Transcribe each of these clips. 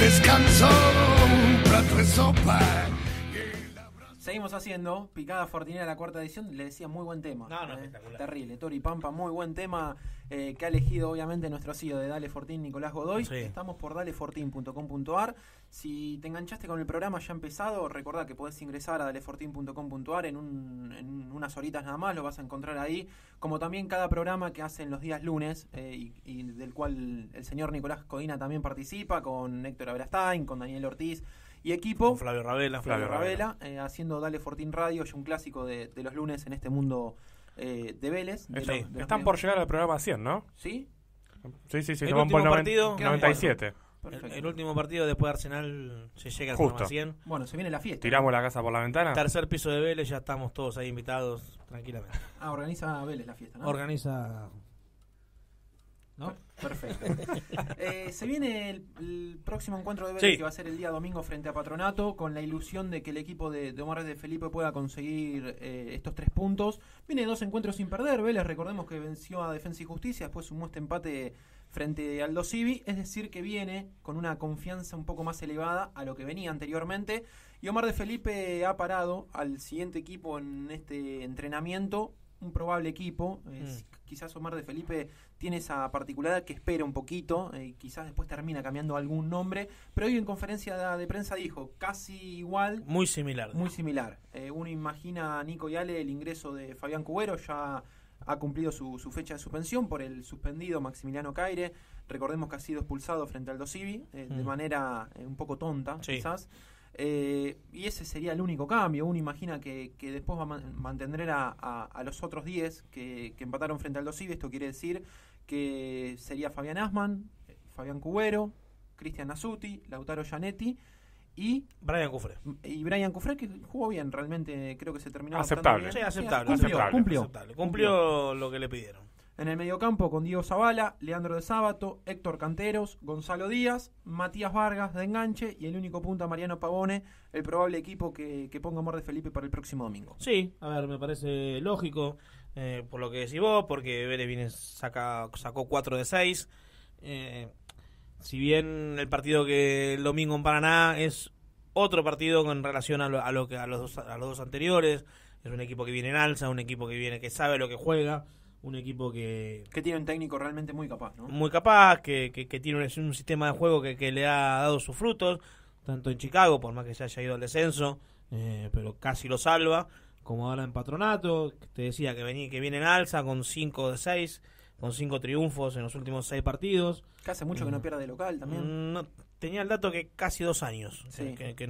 this canzone, bratwurst so seguimos haciendo. Picada Fortinera, la cuarta edición, le decía muy buen tema. Eh, terrible. Tori Pampa, muy buen tema eh, que ha elegido obviamente nuestro CEO de Dale Fortín, Nicolás Godoy. Estamos por dalefortin.com.ar. Si te enganchaste con el programa ya empezado, recordá que podés ingresar a dalefortin.com.ar en, un, en unas horitas nada más, lo vas a encontrar ahí. Como también cada programa que hacen los días lunes eh, y, y, del cual el señor Nicolás Codina también participa, con Héctor Abrastain, con Daniel Ortiz y equipo. Flavio Ravela. Flavio, Rabela, eh, haciendo Dale Fortín Radio, y un clásico de, los lunes en este mundo eh, de Vélez. Están por llegar al programa 100, ¿no? Sí. Sí, sí, sí. El último partido, 97. El, último partido después de Arsenal se llega Justo. a 100. Bueno, se viene la fiesta. ¿Tiramos la casa por la ventana? Tercer piso de Vélez, ya estamos todos ahí invitados tranquilamente. Ah, organiza Vélez la fiesta, ¿no? Organiza Perfecto. Eh, se viene el, próximo encuentro de Vélez, que va a ser el día domingo frente a Patronato, con la ilusión de que el equipo de, Omar de Felipe pueda conseguir eh, estos tres puntos. Viene dos encuentros sin perder, Vélez, recordemos que venció a Defensa y Justicia, después sumó este empate frente Aldo Civi, es decir, que viene con una confianza un poco más elevada a lo que venía anteriormente. Y Omar de Felipe ha parado al siguiente equipo en este entrenamiento, un probable equipo. Mm. Quizás Omar de Felipe tiene esa particularidad que espera un poquito, eh, quizás después termina cambiando algún nombre, pero hoy en conferencia de prensa dijo casi igual. Muy similar. Muy similar. Eh, uno imagina Nico y Ale el ingreso de Fabián Cubero, ya ha cumplido su, fecha de suspensión por el suspendido Maximiliano Caire. Recordemos que ha sido expulsado frente al Dosivi eh, de mm. manera un poco tonta, quizás. y ese sería el único cambio. Uno imagina que, después va a mantener a, los otros 10 que, que, empataron frente al Dosivi. Esto quiere decir que sería Fabián Asman, Fabián Cubero, Cristian Azuti, Lautaro Gianetti y Brian Cufré. Y Brian Cufré que jugó bien, realmente creo que se terminó aceptable. aceptable, cumplió, cumplió, lo que le pidieron. En el mediocampo con Diego Zavala, Leandro de Sábato, Héctor Canteros, Gonzalo Díaz, Matías Vargas de enganche y el único punta Mariano Pavone, el probable equipo que, que ponga amor de Felipe para el próximo domingo. Sí, a ver, me parece lógico. Eh, por lo que decís vos, porque Vélez viene, saca, sacó 4 de 6. Eh, si bien el partido que el domingo en Paraná es otro partido en relación a, lo, a lo que, a los, dos, a los dos anteriores, es un equipo que viene en alza, un equipo que viene que sabe lo que juega, un equipo que... Que tiene un técnico realmente muy capaz, Muy capaz, que, que, tiene un, sistema de juego que, le ha dado sus frutos, tanto en Chicago, por más que se haya ido al descenso, eh, pero casi lo salva como habla en Patronato, te decía que, venía, que viene en alza con 5 de 6, con 5 triunfos en los últimos 6 partidos. Que hace mucho que no pierda de local también. Mm, no, tenía el dato que casi dos años que,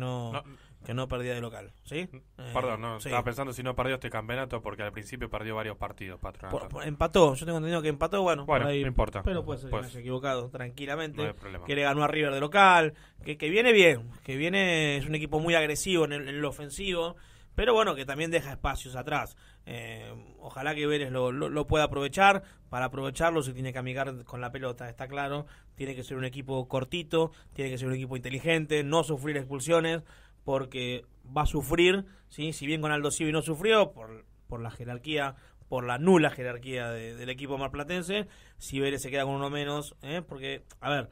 no, perdía de local, ¿sí? Eh, Perdón, estaba pensando si no perdió este campeonato porque al principio perdió varios partidos, Patronato. empató, yo tengo entendido que empató, bueno, no importa. Pero pues, que me equivocado tranquilamente. Que le ganó a River de local, que, que viene bien, que viene es un equipo muy agresivo en, el, en ofensivo pero bueno, que también deja espacios atrás. Eh, ojalá que Vélez lo, pueda aprovechar. Para aprovecharlo se tiene que amigar con la pelota, está claro. Tiene que ser un equipo cortito, tiene que ser un equipo inteligente, no sufrir expulsiones, porque va a sufrir, ¿sí? si bien con Aldo Civi no sufrió, por, por la jerarquía por la nula jerarquía del equipo marplatense, si Vélez se queda con uno menos, ¿eh? porque, a ver,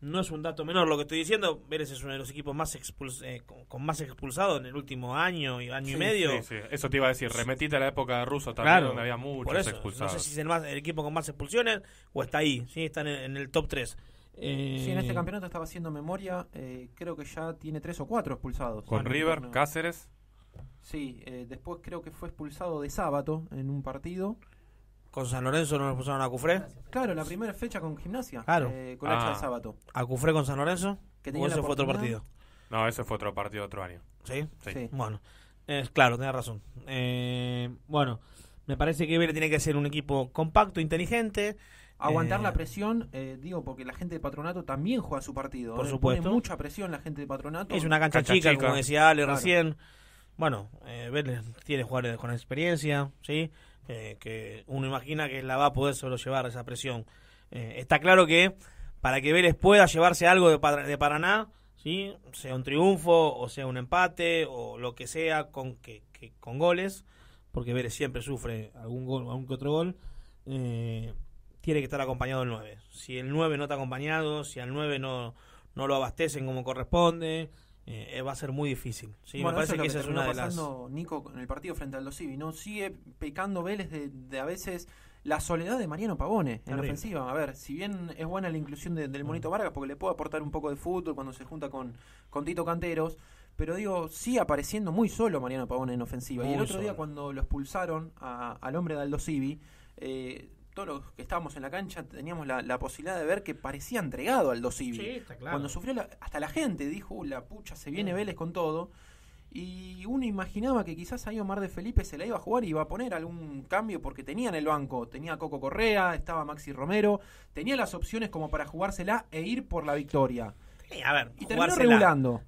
no es un dato menor lo que estoy diciendo. Vélez es uno de los equipos más eh, con, más expulsados en el último año y año y medio. Sí, Eso te iba a decir. Remetite a la época de Russo también, donde había muchos expulsados. No sé si es el, equipo con más expulsiones o está ahí. Sí, está en el, top 3. Eh, sí, en este campeonato estaba haciendo memoria. Eh, creo que ya tiene 3 o 4 expulsados. Con River, Cáceres. Sí, eh, después creo que fue expulsado de sábado en un partido. Con San Lorenzo no nos pusieron a Cufré. Claro, la primera fecha con Gimnasia. Claro. Eh, con la otro de ah. sábado. ¿A Cufré con San Lorenzo? Que eso fue otro partido? No, eso fue otro partido otro año. ¿Sí? Sí. Bueno, eh, claro, tenés razón. Eh, bueno, me parece que Vélez tiene que ser un equipo compacto, inteligente. Aguantar la presión, digo, porque la gente de Patronato también juega su partido. Por supuesto. Tiene mucha presión la gente de Patronato. Es una cancha, chica, como decía Ale recién. Bueno, Vélez tiene jugadores con experiencia, ¿sí? sí eh, que uno imagina que la va a poder solo llevar esa presión. Eh, está claro que para que Vélez pueda llevarse algo de, de Paraná, ¿sí? sea un triunfo o sea un empate o lo que sea con, que, con goles, porque Vélez siempre sufre algún gol algún que otro gol, eh, tiene que estar acompañado el 9. Si el 9 no está acompañado, si al 9 no, no lo abastecen como corresponde, eh, eh, va a ser muy difícil. Sí, bueno, me parece que, esa es una pasando, de las... Nico en el partido frente al Aldo ¿no? Sigue pecando Vélez de, a veces la soledad de Mariano Pavone en ofensiva. A ver, si bien es buena la inclusión del Monito mm. Vargas porque le puede aportar un poco de fútbol cuando se junta con, con Tito Canteros, pero digo, sigue apareciendo muy solo Mariano Pavone en ofensiva. y el otro día cuando lo expulsaron al hombre de Aldo Civi, eh, todos los que estábamos en la cancha teníamos la, posibilidad de ver que parecía entregado al Dosivi. Cuando sufrió, hasta la gente dijo, uh, la pucha, se viene Vélez con todo. Y uno imaginaba que quizás ahí Omar de Felipe se la iba a jugar y iba a poner algún cambio porque tenía en el banco, tenía Coco Correa, estaba Maxi Romero, tenía las opciones como para jugársela e ir por la victoria a ver, y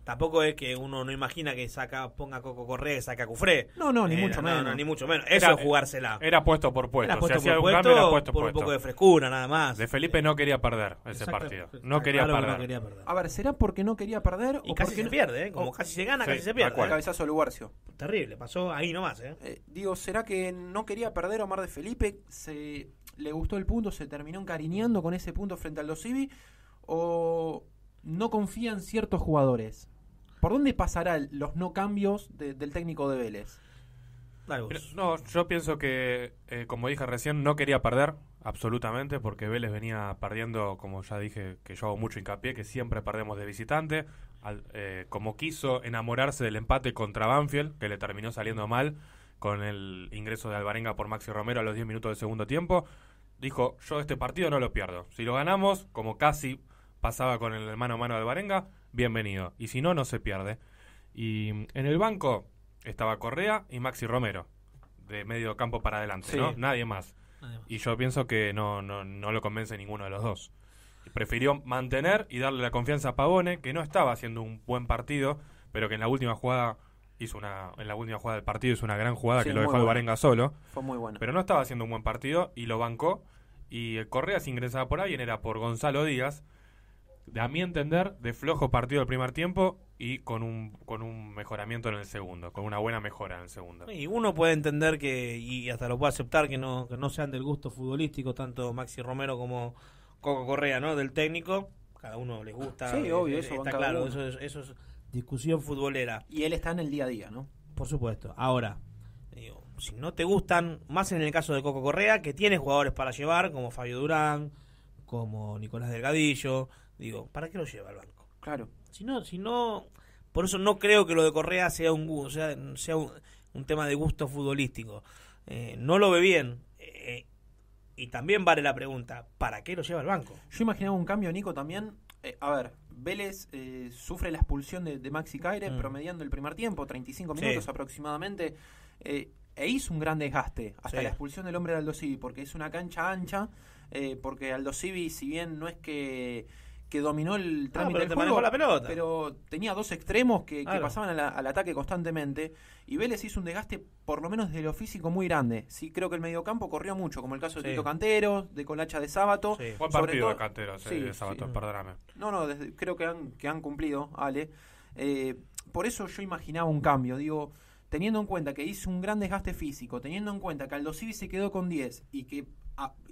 Tampoco es que uno no imagina que saca, ponga Coco Correa, y saca Cufré. No, no, ni eh, mucho menos. ni mucho menos. era, eh, jugársela. Era puesto por puesto. Era puesto, o sea, por, puesto, era puesto por puesto. un poco de frescura, nada más. De Felipe no quería perder ese partido. No quería, perder. A ver, ¿será porque no quería perder? Y o porque se pierde, ¿eh? Como casi se gana, casi se pierde. El eh. cabezazo de Ugarcio. Terrible, pasó ahí nomás, ¿eh? Digo, ¿será que no quería perder Omar de Felipe? Se le gustó el punto, se terminó encariñando con ese punto frente al Dosivi. O no confían ciertos jugadores. ¿Por dónde pasarán los no cambios del técnico de Vélez? no, yo pienso que, eh, como dije recién, no quería perder, absolutamente, porque Vélez venía perdiendo, como ya dije, que yo hago mucho hincapié, que siempre perdemos de visitante, eh, como quiso enamorarse del empate contra Banfield, que le terminó saliendo mal, con el ingreso de Alvarenga por Maxi Romero a los 10 minutos del segundo tiempo, dijo, yo este partido no lo pierdo, si lo ganamos, como casi pasaba con el hermano a mano de Barenga bienvenido. Y si no, no se pierde. Y en el banco estaba Correa y Maxi Romero, de medio campo para adelante, ¿no? Nadie más. Y yo pienso que no, no, no lo convence ninguno de los dos. Prefirió mantener y darle la confianza a Pavone, que no estaba haciendo un buen partido, pero que en la última jugada hizo una en la última jugada del partido hizo una gran jugada que lo dejó el Barenga solo. Fue muy bueno. Pero no estaba haciendo un buen partido y lo bancó y Correa se ingresaba por alguien era por Gonzalo Díaz, a mi entender, de flojo partido el primer tiempo y con un, con un mejoramiento en el segundo, con una buena mejora en el segundo. Y uno puede entender que, y hasta lo puede aceptar, que no, sean del gusto futbolístico tanto Maxi Romero como Coco Correa, ¿no? Del técnico. Cada uno les gusta. Sí, eh, obvio, eh, eso está claro. Eso es, discusión futbolera. Y él está en el día a día, ¿no? Por supuesto. Ahora, si no te gustan, más en el caso de Coco Correa, que tiene jugadores para llevar, como Fabio Durán, como Nicolás Delgadillo, Digo, ¿para qué lo lleva al banco? Claro. Si no, si no, por eso no creo que lo de Correa sea un, sea, sea un, tema de gusto futbolístico. Eh, no lo ve bien. Eh, y también vale la pregunta, ¿para qué lo lleva al banco? Yo imaginaba un cambio, Nico, también. Eh, a ver, Vélez sufre la expulsión de, Maxi Caire mm. promediando el primer tiempo, 35 minutos aproximadamente. e hizo un gran desgaste hasta la expulsión del hombre de Aldosivi, porque es una cancha ancha, porque Aldo Aldosivi, si bien no es que que dominó el ah, trámite del juego, pelota. pero tenía dos extremos que, pasaban al, ataque constantemente y Vélez hizo un desgaste por lo menos desde lo físico muy grande. Sí, creo que el mediocampo corrió mucho, como el caso de Tito Cantero, de Colacha de Sábato. Sí. Buen partido de Cantero, sí, de Sábato, perdóname. No, no, creo que han, cumplido, Ale. Eh, por eso yo imaginaba un cambio, digo teniendo en cuenta que hizo un gran desgaste físico, teniendo en cuenta que Aldo Aldosivi se quedó con 10 y que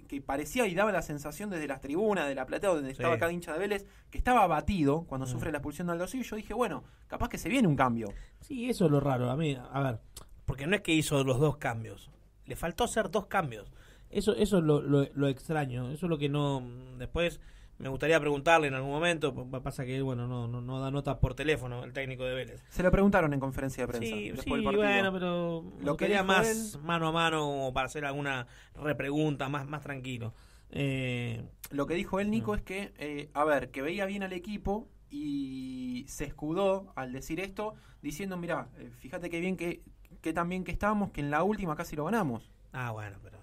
que parecía y daba la sensación desde las tribunas de la platea donde estaba cada hincha de Vélez que estaba abatido cuando mm. sufre la expulsión de Y Yo dije, bueno, capaz que se viene un cambio. Sí, eso es lo raro. A mí, a ver, porque no es que hizo los dos cambios, le faltó hacer dos cambios. Eso, eso es lo extraño, eso es lo que no. Después me gustaría preguntarle en algún momento, pues, pasa que bueno, no, no, da notas por teléfono el técnico de Vélez. Se lo preguntaron en conferencia de prensa. bueno, pero lo quería más mano a mano para hacer alguna repregunta, más, más tranquilo. Eh, lo que dijo él, Nico, mm. es que, eh, a ver, que veía bien al equipo y se escudó al decir esto, diciendo, mirá, eh, fíjate qué bien que, que tan bien que estábamos, que en la última casi lo ganamos. Ah, bueno, pero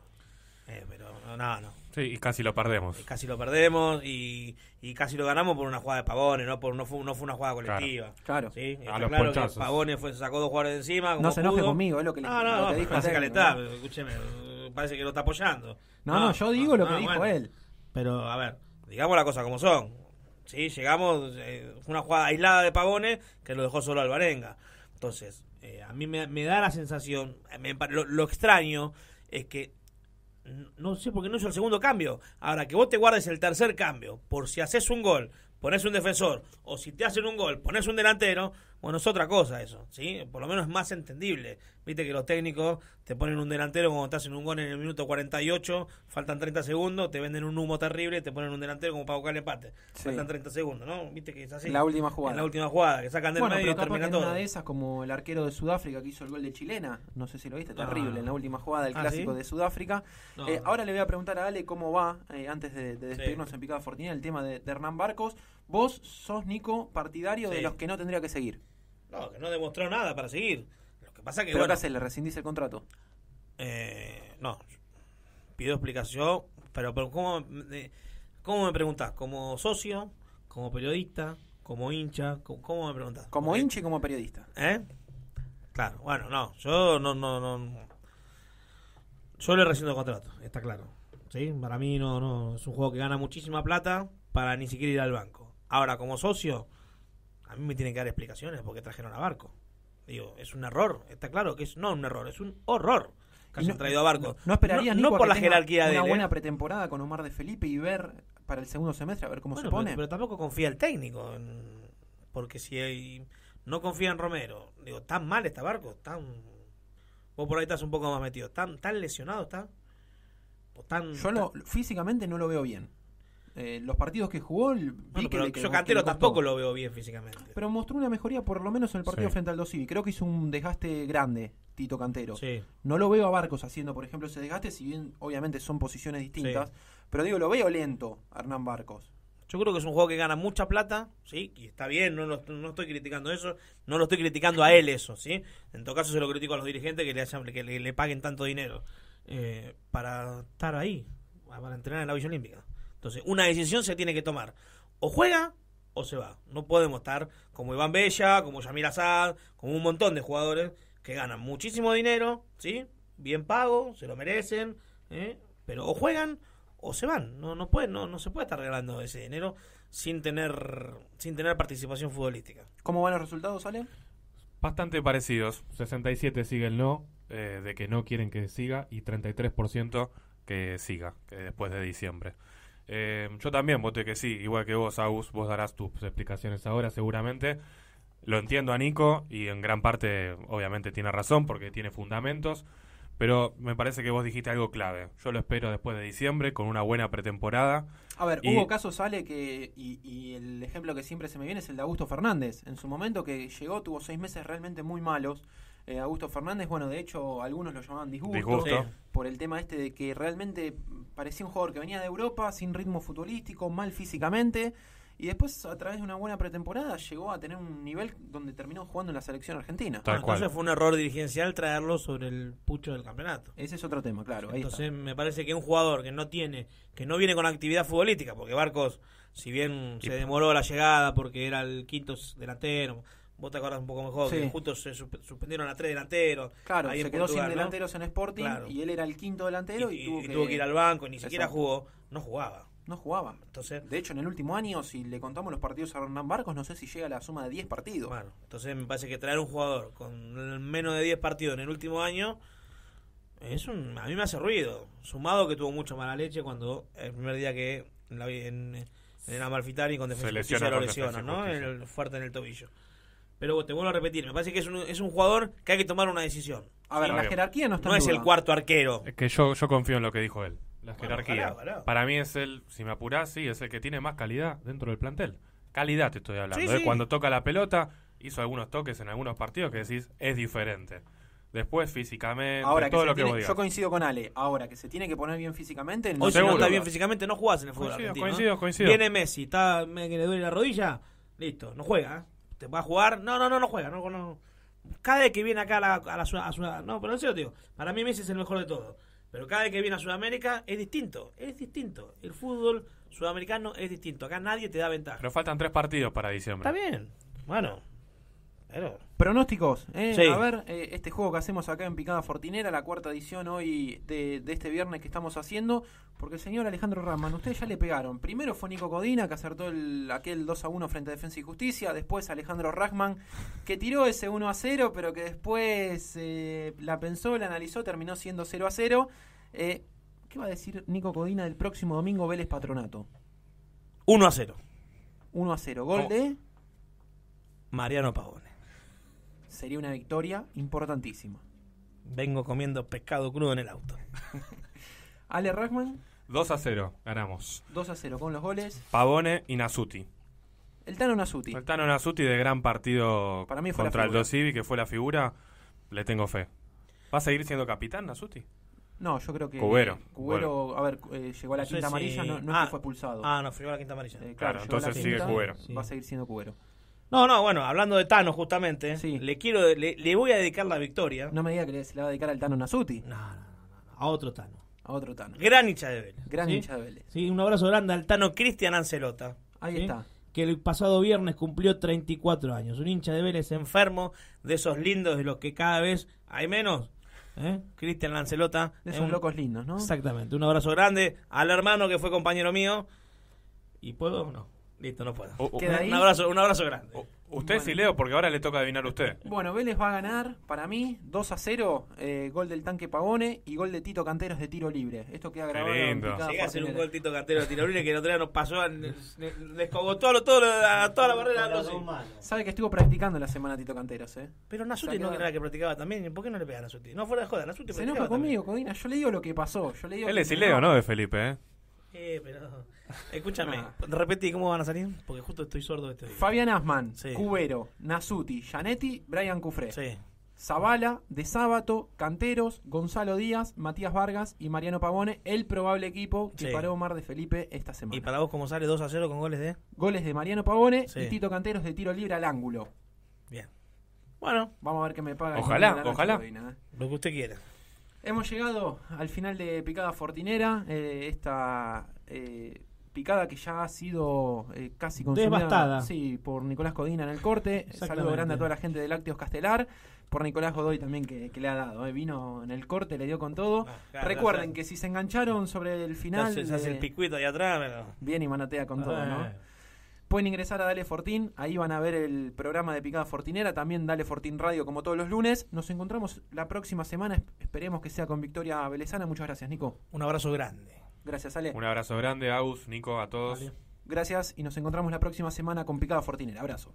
eh, pero no, no. Sí, y casi lo perdemos. Y casi lo perdemos y, y, casi lo ganamos por una jugada de Pavones, no por no fue, no fue una jugada colectiva. Claro. ¿sí? A los claro que Pavones fue, sacó dos jugadores encima. no se enoje conmigo, es lo que no, le, no, no que Parece escúcheme, parece que lo está apoyando. No, no, yo digo lo que ah, dijo él. Pero, a ver, digamos la cosa como son. Sí, llegamos, eh, fue una jugada aislada de Pavones que lo dejó solo Alvarenga Entonces, eh, a mí me, da la sensación, lo extraño es que no sé por qué no hizo el segundo cambio. Ahora, que vos te guardes el tercer cambio, por si haces un gol, pones un defensor, o si te hacen un gol, pones un delantero, bueno, es otra cosa eso, ¿sí? Por lo menos es más entendible. Viste que los técnicos te ponen un delantero como estás en un gol en el minuto 48, faltan 30 segundos, te venden un humo terrible, te ponen un delantero como para buscar el empate. Faltan 30 segundos, ¿no? Viste que es así. La última jugada. En la última jugada, que sacan del medio termina todo. una de esas como el arquero de Sudáfrica que hizo el gol de Chilena, no sé si lo viste, terrible, en la última jugada del ah, clásico de Sudáfrica. Eh, ahora le voy a preguntar a Ale cómo va, eh, antes de, despedirnos en Picada Fortina, el tema de, de Hernán Barcos. Vos sos, Nico, partidario de los que no tendría que seguir. No, que no demostró nada para seguir. Lo que pasa que. Pero ahora se le rescindís el contrato. Eh, no. Pido explicación, pero, pero ¿cómo, me preguntás? ¿Como socio? ¿Como periodista? ¿Como hincha? ¿Cómo, me preguntás? Como hincha y como periodista. ¿Eh? Claro, bueno, no. Yo no, no, no. Yo le rescindo el contrato, está claro. ¿Sí? Para mí no, no. Es un juego que gana muchísima plata para ni siquiera ir al banco. Ahora, como socio a mí me tienen que dar explicaciones porque trajeron a Barco. Digo, es un error, está claro que es no un error, es un horror que hayan traído a Barco. No, esperaría no, por la jerarquía de Una ¿eh? buena pretemporada con Omar de Felipe y ver para el segundo semestre a ver cómo se pone. Pero, tampoco confía el técnico, porque si no confía en Romero, digo, tan mal está Barco, tan vos por ahí estás un poco más metido, tan tan lesionado está. tan, Yo físicamente no lo veo bien. Eh, los partidos que jugó, el yo Cantero tampoco lo veo bien físicamente. Pero mostró una mejoría por lo menos en el partido frente al y Creo que hizo un desgaste grande Tito Cantero. No lo veo a Barcos haciendo, por ejemplo, ese desgaste, si bien obviamente son posiciones distintas. Pero digo, lo veo lento Hernán Barcos. Yo creo que es un juego que gana mucha plata, ¿sí? Y está bien, no, estoy criticando eso, no lo estoy criticando a él eso, ¿sí? En todo caso se lo critico a los dirigentes que le, que le, paguen tanto dinero eh, para estar ahí, para entrenar en la Villa Olímpica. Entonces, una decisión se tiene que tomar. O juega o se va. No podemos estar como Iván Bella, como Yamir Azad, como un montón de jugadores que ganan muchísimo dinero, ¿sí? Bien pago, se lo merecen, ¿eh? pero o juegan o se van. No, no, puede, no, no se puede estar regalando ese dinero sin tener, sin tener participación futbolística. ¿Cómo van los resultados, Ale? Bastante parecidos. 67 sigue el no, eh, de que no quieren que siga, y 33% que siga, que después de diciembre. Eh, yo también voté que sí, igual que vos, Agus, vos darás tus explicaciones ahora seguramente. Lo entiendo a Nico y en gran parte obviamente tiene razón porque tiene fundamentos, pero me parece que vos dijiste algo clave. Yo lo espero después de diciembre con una buena pretemporada. A ver, hubo casos, sale que, y, y, el ejemplo que siempre se me viene es el de Augusto Fernández. En su momento que llegó tuvo seis meses realmente muy malos eh, Augusto Fernández, bueno, de hecho algunos lo llamaban disgusto, por el tema este de que realmente parecía un jugador que venía de Europa sin ritmo futbolístico, mal físicamente. Y después, a través de una buena pretemporada, llegó a tener un nivel donde terminó jugando en la selección argentina. Tal ah, entonces fue un error dirigencial traerlo sobre el pucho del campeonato. Ese es otro tema, claro. entonces me parece que un jugador que no tiene, que no viene con actividad futbolística, porque Barcos, si bien se demoró la llegada porque era el quinto delantero, vos te acordás un poco mejor, que justo se suspendieron a tres delanteros. Claro, se quedó sin delanteros en Sporting y él era el quinto delantero y, tuvo, que... ir al banco, y ni siquiera jugó, no jugaba. No jugaba. Entonces, de hecho, en el último año, si le contamos los partidos a Hernán Barcos, no sé si llega a la suma de 10 partidos. Bueno, entonces me parece que traer un jugador con menos de 10 partidos en el último año es un, a mí me hace ruido. Sumado que tuvo mucho mala leche cuando el primer día que en, la, en, en Amalfitani con Defensa se lo lesiona ¿no? fuerte en el tobillo. Pero te vuelvo a repetir, me parece que es un, es un jugador que hay que tomar una decisión. A ver, la jerarquía no está es el cuarto arquero. Es que yo, yo confío en lo que dijo él. La jerarquía. Para mí es el, si me apurás, sí, es el que tiene más calidad dentro del plantel. Calidad te estoy hablando. ¿eh? Cuando toca la pelota, hizo algunos toques en algunos partidos que decís, es diferente. Después físicamente, Ahora, todo lo que vos digas. Yo coincido con Ale. Ahora, que se tiene que poner bien físicamente. No, si está bien físicamente, no jugás en el fútbol coincido, Coincido, Viene Messi, está, que le duele la rodilla, listo, no juega. ¿eh? te va a jugar. No, no, no, no juega. No, Cada vez que viene acá a la, a, Sudamérica, no, pero en serio, tío. para mí Messi es el mejor de todos. Pero cada vez que viene a Sudamérica es distinto, es distinto. El fútbol sudamericano es distinto. Acá nadie te da ventaja. Pero faltan tres partidos para diciembre. Está bien. Bueno, Pronósticos, eh, a ver, eh, este juego que hacemos acá en Picada Fortinera, la cuarta edición hoy de, este viernes que estamos haciendo, porque el señor Alejandro Rahman, ustedes ya le pegaron. Primero fue Nico Codina, que acertó aquel 2 a 1 frente a Defensa y Justicia, después Alejandro Rahman que tiró ese 1 a 0, pero que después eh, la pensó, la analizó, terminó siendo 0 a 0. ¿Qué va a decir Nico Codina del próximo domingo Vélez Patronato? 1 a 0. 1 a 0, gol oh. de... Mariano Pavón sería una victoria importantísima. Vengo comiendo pescado crudo en el auto. Ale Rachman. 2 a 0, ganamos. 2 a 0 con los goles. Pavone y Nasuti. El Tano Nasuti. El Tano Nasuti de gran partido contra el Dosivi, que fue la figura. Le tengo fe. ¿Va a seguir siendo capitán Nasuti? No, yo creo que. Cubero. Cubero, a ver, eh, llegó a la quinta amarilla, no, no es que ah, fue pulsado. Ah, no, fue a la quinta amarilla. Eh, claro, entonces sigue Cubero. Va a seguir siendo Cubero. No, no, bueno, hablando de Tano justamente, le quiero le, voy a dedicar la victoria. No me diga que se la va a dedicar al Tano Nasuti. No, a otro Tano. A otro Tano. Gran hincha de Vélez. Gran hincha de Vélez. Sí, un abrazo grande al Tano Cristian Ancelota. Ahí está. Que el pasado viernes cumplió 34 años. Un hincha de Vélez enfermo, de esos lindos de los que cada vez hay menos. ¿eh? Cristian Lancelota. De locos lindos, ¿no? Exactamente. Un abrazo grande al hermano que fue compañero mío. ¿Y puedo o no? Listo, no puedo. un, abrazo, un abrazo grande. usted bueno. Leo, porque ahora le toca adivinar a usted. Bueno, Vélez va a ganar, para mí, 2 a 0. Eh, gol del tanque Pagone y gol de Tito Canteros de tiro libre. Esto queda grabado. Llega a hacer un gol Tito Canteros de tiro libre que el otro día nos pasó, a, descogotó todo, toda la barrera. No, Sabe que estuvo practicando la semana Tito Canteros, ¿eh? Pero Nasuti no era la que practicaba también. ¿Por qué no le pega a Nasuti? No, fuera de joda, Nasuti Se enoja conmigo, Codina. Yo le digo lo que pasó. Yo le digo Él es Leo, ¿no? De Felipe, ¿eh? Eh, pero. Escúchame, ah. repetí cómo van a salir, porque justo estoy sordo este Fabián Asman, Cubero, Nasuti, Janetti, Brian Cufré. Sí. De Sábato, Canteros, Gonzalo Díaz, Matías Vargas y Mariano Pavone, el probable equipo que paró Omar de Felipe esta semana. ¿Y para vos cómo sale 2 a 0 con goles de? Goles de Mariano Pavone y Tito Canteros de tiro libre al ángulo. Bien. Bueno. Vamos a ver qué me paga. Ojalá, ojalá. Eh. Lo que usted quiera. Hemos llegado al final de Picada Fortinera, eh, esta eh, picada que ya ha sido eh, casi consumida Devastada. Sí, por Nicolás Codina en el corte. Saludo grande a toda la gente de Lácteos Castelar. Por Nicolás Godoy también que, le ha dado. Eh. Vino en el corte, le dio con todo. Ah, Recuerden que si se engancharon sobre el final. Se hace el picuito ahí atrás. Bien y manatea con todo, ¿no? Eh. Pueden ingresar a Dale Fortín, ahí van a ver el programa de Picada Fortinera, también Dale Fortín Radio como todos los lunes. Nos encontramos la próxima semana, esperemos que sea con Victoria Velezana. Muchas gracias, Nico. Un abrazo grande. Gracias, Ale. Un abrazo grande, Agus, Nico, a todos. Gracias y nos encontramos la próxima semana con Picada Fortiner. Abrazo.